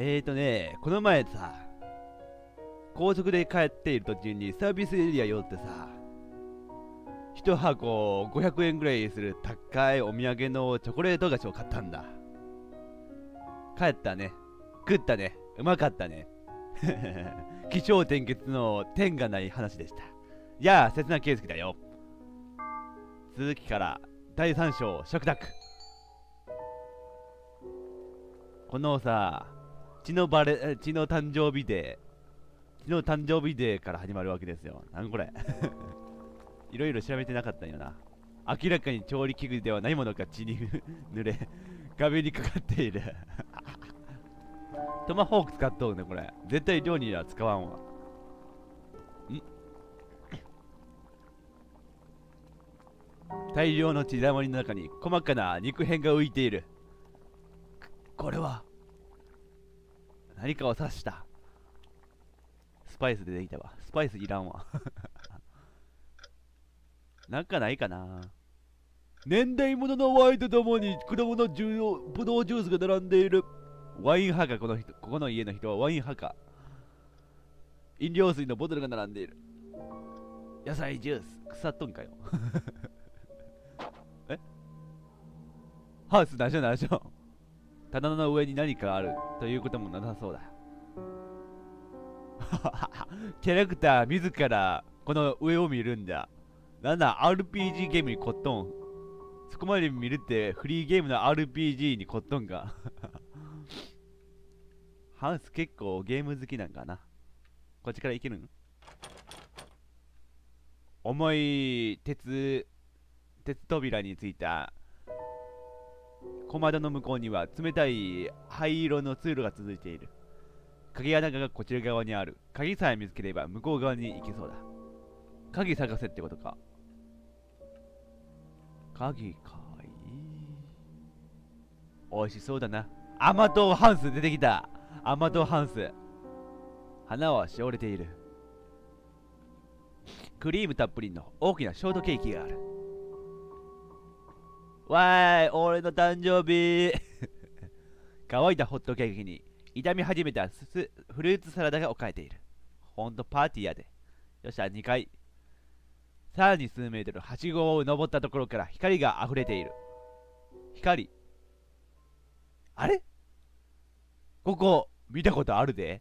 えーとね、この前さ、高速で帰っている途中にサービスエリア寄ってさ、1箱500円ぐらいする高いお土産のチョコレート菓子を買ったんだ。帰ったね。食ったね。うまかったね。気象転結の天がない話でした。やあ、切な圭介だよ。続きから第3章食卓。このさ、血のバレ、血の誕生日デー。血の誕生日デーから始まるわけですよ。なんこれ。いろいろ調べてなかったんよな。明らかに調理器具ではないものが血に濡れ、壁にかかっているトマホーク使っとうね、これ。絶対料理には使わんわ。ん大量の血だまりの中に細かな肉片が浮いている。これは何かを刺したスパイス出てきたわスパイスいらんわ なんかないかな年代物のワインとともに果物重要ブドウジュースが並んでいるワイン派かこの人ここの家の人はワイン派か飲料水のボトルが並んでいる野菜ジュース腐っとんかよ えハウス出し夫大し夫棚の上に何かあるということもなさそうだ キャラクター自らこの上を見るんだなんだ RPG ゲームにコットンそこまで見るってフリーゲームの RPG にコットンが ハウス結構ゲーム好きなんかなこっちから行けるん重い鉄鉄扉についた小窓の向こうには冷たい灰色の通路が続いている鍵穴がこちら側にある鍵さえ見つければ向こう側に行けそうだ鍵探せってことか鍵かい美味しそうだな甘党ハンス出てきた甘党ハンス花はしおれているクリームたっぷりの大きなショートケーキがあるわーい、俺の誕生日乾いたホットケーキに傷み始めたフルーツサラダが置かれている。ほんとパーティーやで。よっしゃ、2階。さらに数メートル、はしごを登ったところから光が溢れている。光。あれここ、見たことあるで。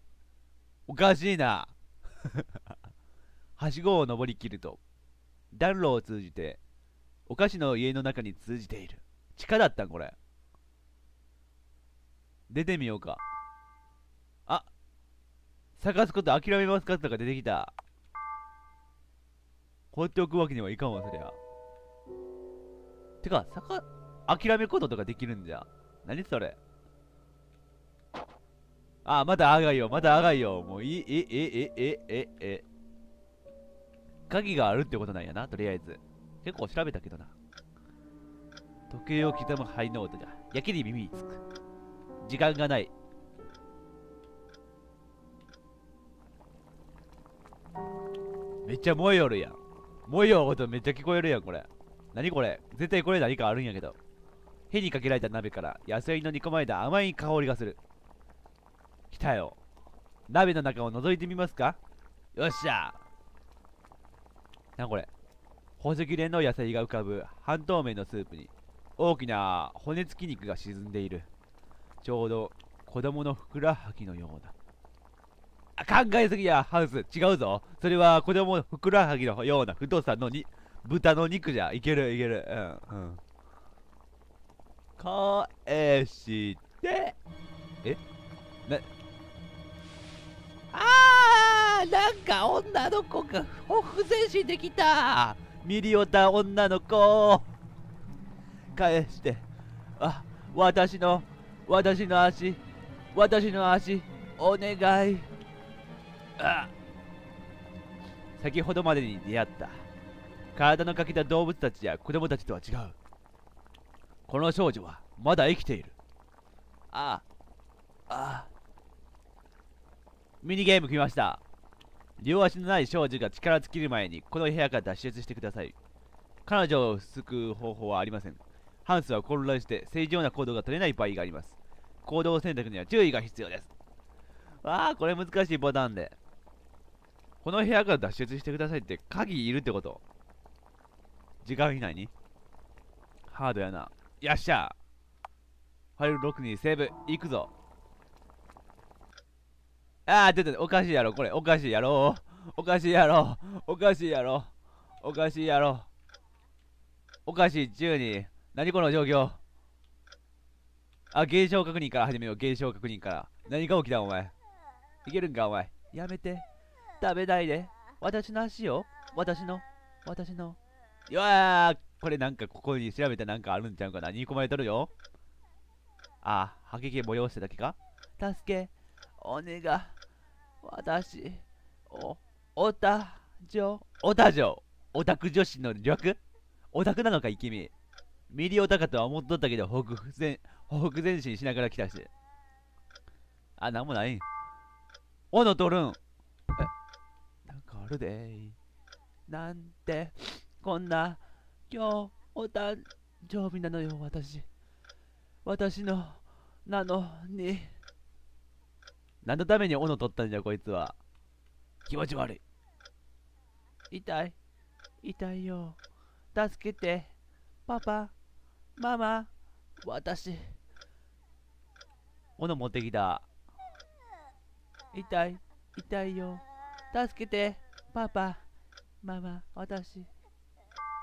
おかしいな。はしごを登りきると、暖炉を通じてお菓子の家の中に通じている。地下だったんこれ。出てみようか。あ探すこと諦めますかとか出てきた。放っておくわけにはいかんわ、そりゃ。てか、さか、諦めこととかできるんじゃ。何それ。あ、まだあがいよ、まだあがいよ。もういい、え、え、え、え、え、え。鍵があるってことなんやな、とりあえず。結構調べたけどな。時計を刻む肺の音が、やけに耳につく。時間がない。めっちゃ燃えよるやん。燃えよる音めっちゃ聞こえるやん、これ。何これ絶対これ何かあるんやけど。火にかけられた鍋から野菜の煮込まれた甘い香りがする。来たよ。鍋の中を覗いてみますかよっしゃなこれ細切れの野菜が浮かぶ半透明のスープに大きな骨付き肉が沈んでいるちょうど子供のふくらはぎのようだ考えすぎやハウス違うぞそれは子供のふくらはぎのような太さのに豚の肉じゃいけるいけるうんうん返してえなああなんか女の子がほふ前進できたミリオタ女の子返してあ私の私の足私の足お願いあ先ほどまでに出会った体のかけた動物たちや子供たちとは違うこの少女はまだ生きているああああミニゲーム来ました両足のない少女が力尽きる前にこの部屋から脱出してください彼女を救う方法はありませんハンスは混乱して正常な行動が取れない場合があります行動選択には注意が必要ですわあこれ難しいボタンでこの部屋から脱出してくださいって鍵いるってこと時間以内にハードやなよっしゃファイル6にセーブ行くぞああ、出ておかしいやろ、これ。おかしいやろ。おかしいやろ。おかしいやろ。おかしいやろ。おかしい、12。何この状況あ、現象確認から始めよう。現象確認から。何が起きた、お前。いけるんか、お前。やめて。食べないで。私の足を。私の。私の。いやー、これなんかここに調べてなんかあるんちゃうかな。煮込まれとるよ。ああ、吐き気催してだけか助け、お願い。私、お、おた、じょ、おたじょ、オタク女子の略オタクなのか、イケみ。ミリオタカとは思っとったけど、北前、北前進しながら来たし。あ、なんもないん。おのとるん。え、なんかあるでなんて、こんな、今日、お誕生日なのよ、私。私の、なのに。何のために斧取ったんじゃこいつは気持ち悪い痛い痛いよ助けてパパママ私斧持ってきた痛い痛いよ助けてパパママ私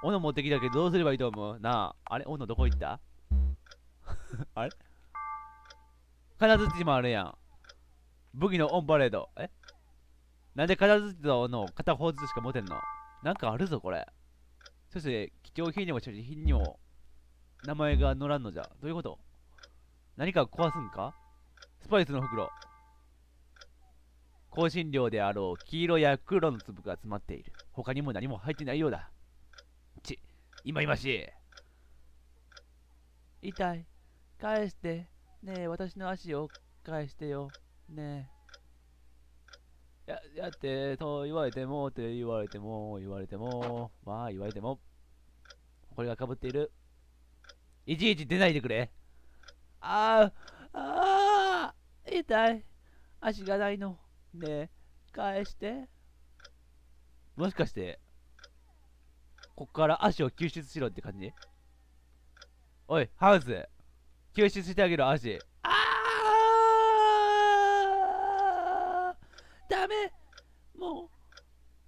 斧持ってきたけどどうすればいいと思うなああれ斧どこ行った あれ 金槌もあるやん武器のオンパレード。えなんで片付けたの片方ずつしか持てんのなんかあるぞ、これ。そして、貴重品にも所持品にも、名前が載らんのじゃ。どういうこと何か壊すんかスパイスの袋。香辛料であろう黄色や黒の粒が詰まっている。他にも何も入ってないようだ。ち、今ましい。痛い。返して。ねえ、私の足を返してよ。ねえ。や、やって、と言われても、って言われても、言われても、まあ言われても、これが被っている。いちいち出ないでくれ。ああ、ああ、痛い。足がないの。ねえ、返して。もしかして、こっから足を救出しろって感じおい、ハウス。救出してあげろ、足。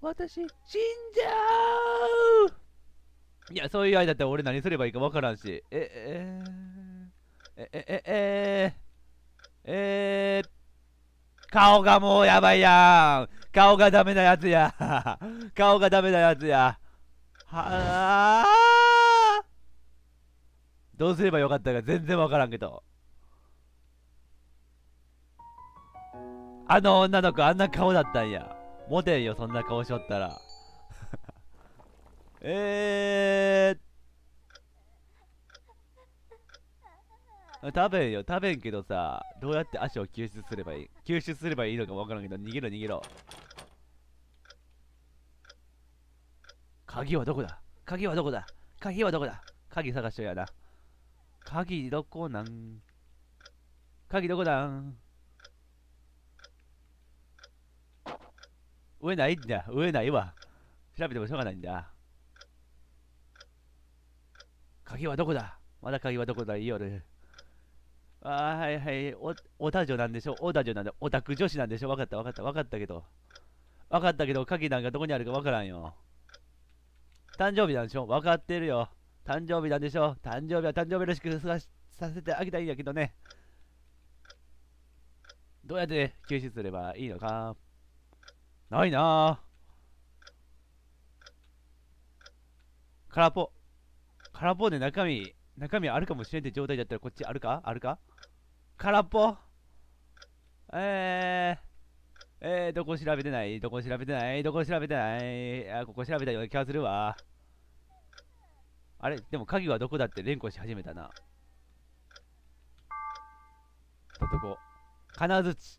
私、死んじゃういや、そういう間だった俺何すればいいかわからんし。え、えええ、え、え、ええええ顔がもうやばいやん。顔がダメなやつや。顔がダメなやつや。はあ。どうすればよかったか全然分からんけど。あの女の子あんな顔だったんや。モテんよそんな顔しよったら えー食べんよ食べんけどさどうやって足を吸収すればいい吸収すればいいのか分からんけど逃げろ逃げろ鍵はどこだ鍵はどこだ鍵はどこだ鍵探しとやな鍵どこなん鍵どこだん上ないんだ。上ないわ。調べてもしょうがないんだ。鍵はどこだまだ鍵はどこだ夜。ああ、はいはい。お、おたじょなんでしょおたじょなんで、オタク女子なんでしょわかったわかったわかったけど。わかったけど、鍵なんかどこにあるかわからんよ。誕生日なんでしょわかってるよ。誕生日なんでしょ誕生日は誕生日らしくささせてあげたいんやけどね。どうやって救出すればいいのかないな空っぽ。空っぽで中身、中身あるかもしれんって状態だったらこっちあるかあるか空っぽえー。えー、どこ調べてないどこ調べてないどこ調べてないあ、ここ調べたような気がするわ。あれでも鍵はどこだって連呼し始めたな。どこ金槌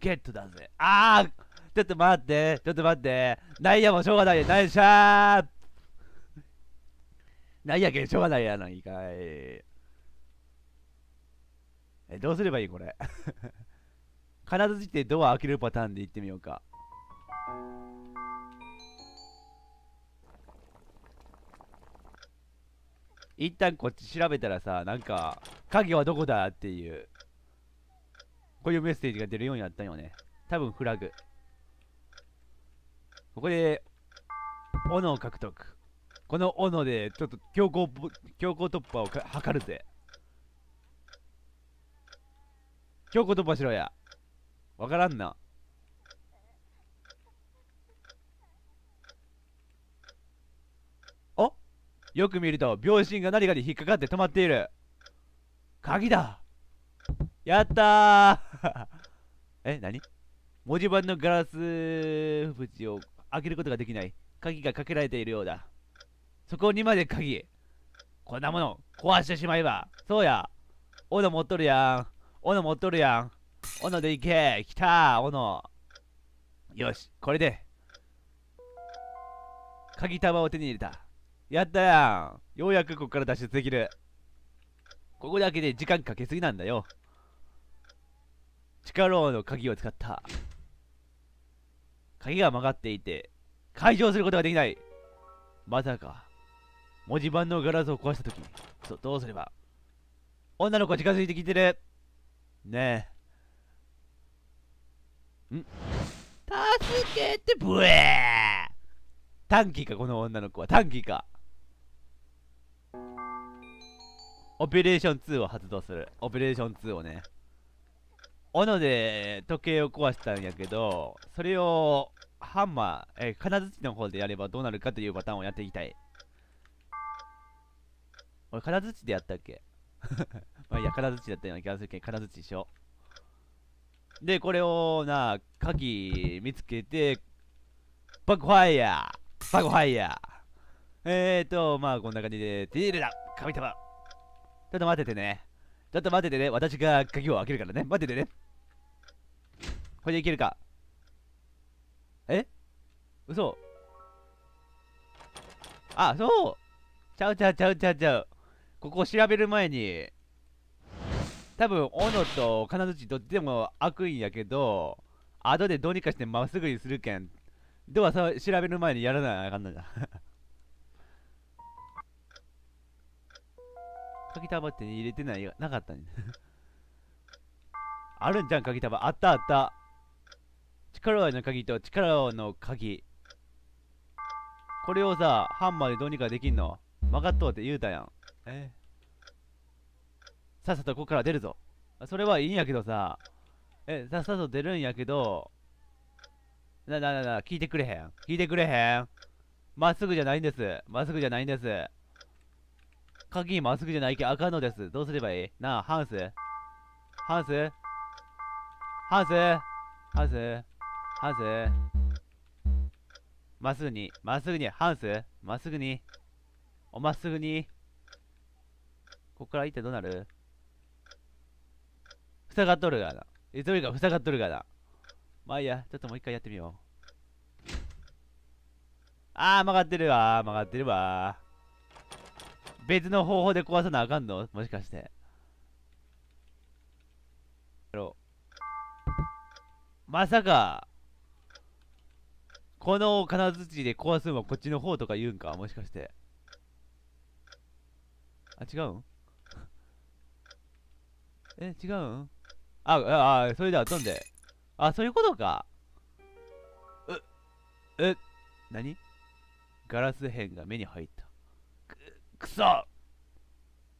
ゲットだぜ。ああちょっと待って、ちょっと待って。なんやもしょうがないや、なんしゃーなんやけんしょうがないやないかい。え、どうすればいいこれ。必ずしてドア開けるパターンで行ってみようか。一旦こっち調べたらさ、なんか、影はどこだっていう、こういうメッセージが出るようになったよね。多分フラグ。ここで、斧を獲得。この斧で、ちょっと強行、強行突破を図るぜ。強行突破しろや。わからんな。およく見ると、秒針が何かに引っかかって止まっている。鍵だやったー え、何文字盤のガラス縁を開けることができない。鍵がかけられているようだ。そこにまで鍵。こんなもの、壊してしまえば。そうや。斧持っとるやん。斧持っとるやん。斧で行け。来た、斧。よし、これで。鍵束を手に入れた。やったやん。ようやくここから脱出できる。ここだけで時間かけすぎなんだよ。地下牢の鍵を使った。鍵が曲がっていて、解錠することができない。まさか、文字盤のガラスを壊したとき、う、どうすれば。女の子近づいてきてる。ねえ。ん助けて、ブエー短期か、この女の子は。短期か。オペレーション2を発動する。オペレーション2をね。斧で時計を壊したんやけど、それをハンマー、えー、金槌の方でやればどうなるかというパターンをやっていきたい。俺、金槌でやったっけ まあいや、金槌だったような気がするけど、金槌でしょ。で、これをな、鍵見つけて、バグファイヤーバグファイヤーえーと、まあこんな感じで、ディールだ神様ちょっと待っててね。ちょっと待っててね。私が鍵を開けるからね。待っててね。これでいけるかえ嘘あそうちゃうちゃうちゃうちゃうちゃうここ調べる前に多分斧と金槌どっちでも悪意やけど後でどうにかしてまっすぐにするけんではさ調べる前にやらないあかんのじゃ 鍵束って、入れてないなかったね あるんじゃん鍵束あったあった力の鍵と力の鍵。これをさ、ハンマーでどうにかできんの分かっとうって言うたやん。えさっさとここから出るぞ。それはいいんやけどさ、え、さっさと出るんやけど、な、な、な、な、聞いてくれへん。聞いてくれへん。まっすぐじゃないんです。まっすぐじゃないんです。鍵まっすぐじゃないけあかんのです。どうすればいいなあ、ハンスハンスハンスハンスハンスまっすぐに、まっすぐに、ハンスまっすぐに。おまっすぐに。ここから行ってどうなる塞がっとるがな。いつよりか塞がっとるがな。まあいいや、ちょっともう一回やってみよう。あー、曲がってるわ曲がってるわ別の方法で壊さなあかんのもしかして。まさか。この金槌で壊すのはこっちの方とか言うんかもしかして。あ、違うん え、違うんあ、あ、あ、それでは飛んで。あ、そういうことか。う、え、何ガラス片が目に入った。く、くそ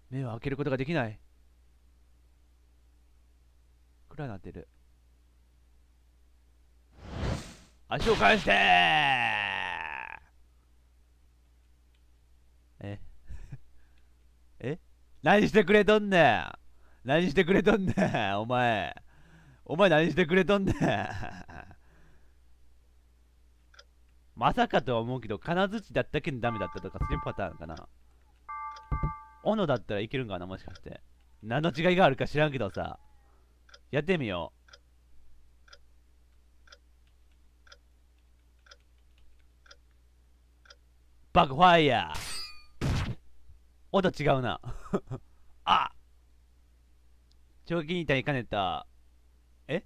目を開けることができない。暗くなってる。足を返してえ え何してくれとんねん何してくれとんねんお前お前何してくれとんねん まさかとは思うけど金槌だったけんダメだったとかそういうパターンかな斧だったらいけるんかなもしかして何の違いがあるか知らんけどさやってみようバグファイヤー音違うな あ長期に対兼ねたえ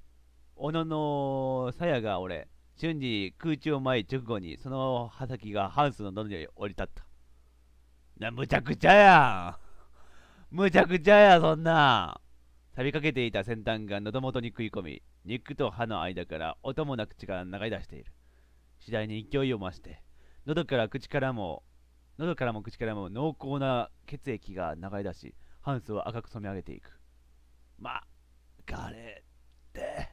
小野のやが俺瞬時空中を舞い直後にその刃先がハウスの喉に降り立ったなむちゃくちゃやんむちゃくちゃやそんな錆びかけていた先端が喉元に食い込み肉と歯の間から音もなく力が流れ出している次第に勢いを増して喉から口からも、喉からも口からも濃厚な血液が流れ出し、ハンスを赤く染め上げていく。ま、かれて。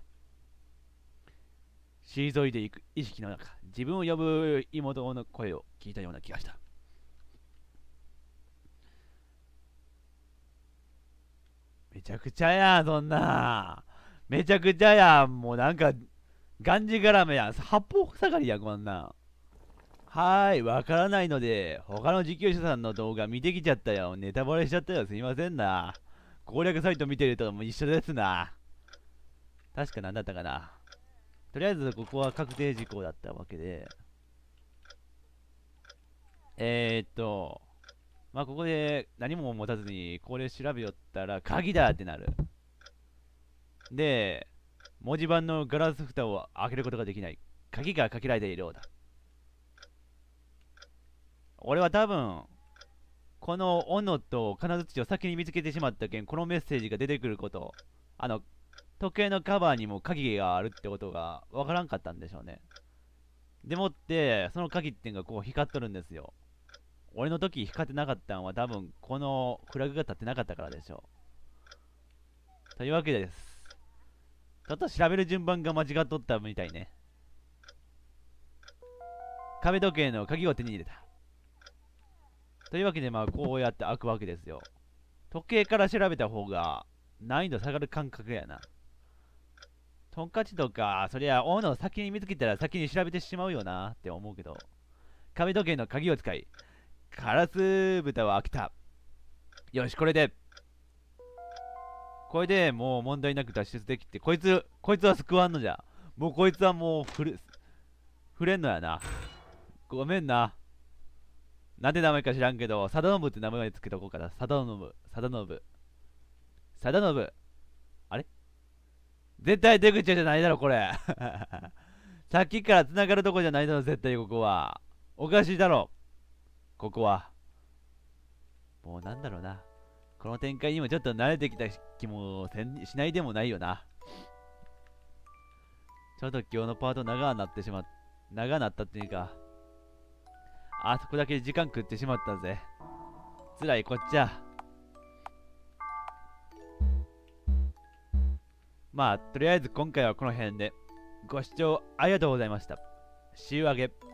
退いでいく意識の中、自分を呼ぶ妹の声を聞いたような気がした。めちゃくちゃやそんな。めちゃくちゃやもうなんか、がんじがらめや八方塞がりやこんな。はい、わからないので、他の実況者さんの動画見てきちゃったよ。ネタバレしちゃったよ。すいませんな。攻略サイト見てるとも一緒ですな。確か何だったかな。とりあえずここは確定事項だったわけで。えー、っと、まあ、ここで何も持たずに、これ調べよったら、鍵だってなる。で、文字盤のガラス蓋を開けることができない。鍵がかけられているようだ。俺は多分、この斧と金槌を先に見つけてしまったけん、このメッセージが出てくること、あの、時計のカバーにも鍵があるってことがわからんかったんでしょうね。でもって、その鍵っていうのがこう光っとるんですよ。俺の時光ってなかったんは多分このフラグが立ってなかったからでしょう。というわけです。ちょっと調べる順番が間違っとったみたいね。壁時計の鍵を手に入れた。というわけで、まあ、こうやって開くわけですよ。時計から調べた方が、難易度下がる感覚やな。トンカチとか、そりゃ、斧を先に見つけたら先に調べてしまうよなって思うけど。壁時計の鍵を使い、カラス豚は開けた。よし、これで。これでもう問題なく脱出できて、こいつ、こいつは救わんのじゃ。もうこいつはもう、ふる、触れんのやな。ごめんな。なんで名前か知らんけど、ノブって名前までつけとこうかな。ノブ。サダノブ。あれ絶対出口じゃないだろ、これ。さっきから繋がるとこじゃないだろ、絶対ここは。おかしいだろ。ここは。もうなんだろうな。この展開にもちょっと慣れてきた気もしないでもないよな。ちょっと今日のパート長くなってしまっ、長なったっていうか、あそこだけ時間食ってしまったぜ辛いこっちゃまあとりあえず今回はこの辺でご視聴ありがとうございました週 e げ。